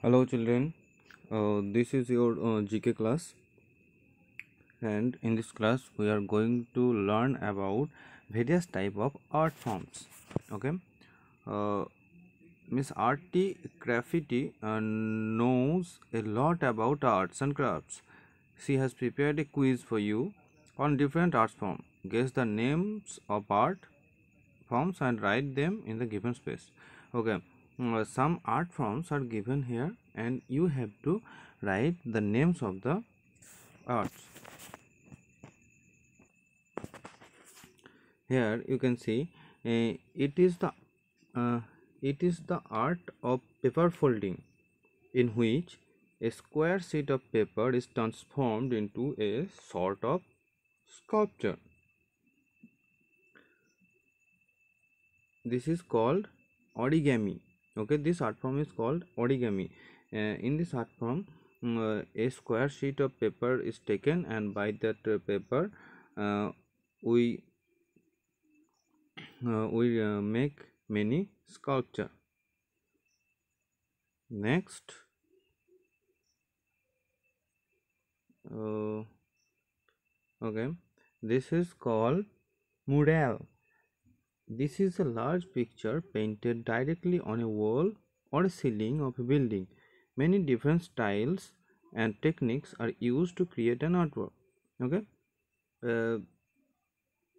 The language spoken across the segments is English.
hello children uh, this is your uh, gk class and in this class we are going to learn about various type of art forms okay uh, miss artie graffiti uh, knows a lot about arts and crafts she has prepared a quiz for you on different art form guess the names of art forms and write them in the given space okay uh, some art forms are given here and you have to write the names of the arts here you can see uh, it is the uh, it is the art of paper folding in which a square sheet of paper is transformed into a sort of sculpture this is called origami okay this art form is called origami uh, in this art form mm, uh, a square sheet of paper is taken and by that uh, paper uh, we uh, we uh, make many sculpture next okay this is called mural this is a large picture painted directly on a wall or ceiling of a building. Many different styles and techniques are used to create an artwork. Okay, uh,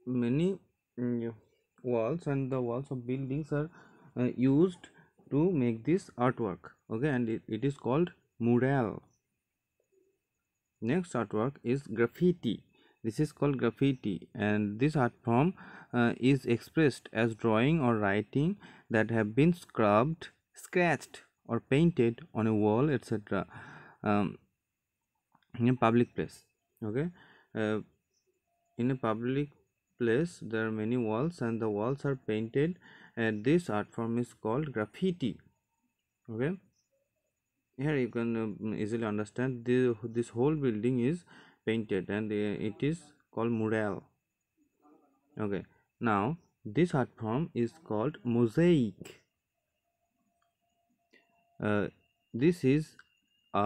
many mm, walls and the walls of buildings are uh, used to make this artwork. Okay, and it, it is called mural. Next artwork is graffiti this is called graffiti and this art form uh, is expressed as drawing or writing that have been scrubbed scratched or painted on a wall etc um, in a public place okay uh, in a public place there are many walls and the walls are painted and this art form is called graffiti okay here you can uh, easily understand this, this whole building is painted and it is called mural okay now this art form is called mosaic uh, this is a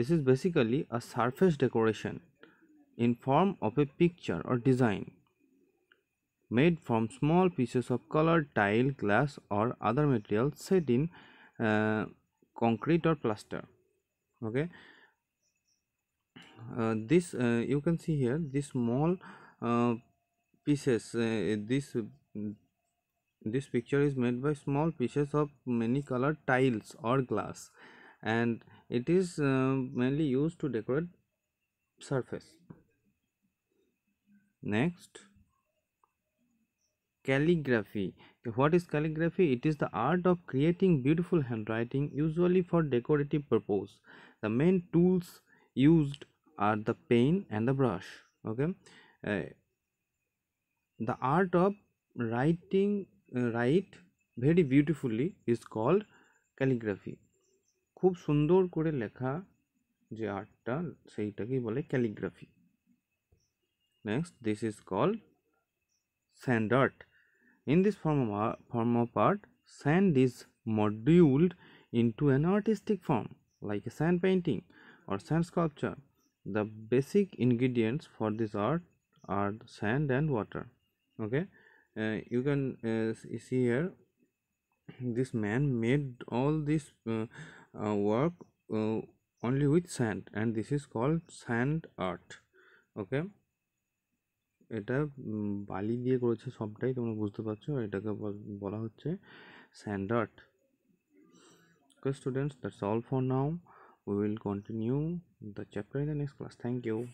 this is basically a surface decoration in form of a picture or design made from small pieces of colored tile glass or other material set in uh, concrete or plaster okay uh, this uh, you can see here this small uh, pieces this this picture is made by small pieces of many colored tiles or glass and it is mainly used to decorate surface next calligraphy what is calligraphy it is the art of creating beautiful handwriting usually for decorative purpose the main tools used are the pen and the brush okay uh, the art of writing uh, write very beautifully is called calligraphy খুব সুন্দর করে লেখা যে আর্টটা সেইটাকেই বলে calligraphy next this is called sand art in this form of, form art sand is modeled into an artistic form like a sand painting or sand sculpture. The basic ingredients for this art are sand and water. Okay, uh, you can uh, see here this man made all this uh, uh work uh, only with sand and this is called sand art. Okay. এটা বালি দিয়ে করেছে সবটাই তোমরা বুঝতে পারছো এটাকে বলা হচ্ছে sand art students that's all for now we will continue the chapter in the next class thank you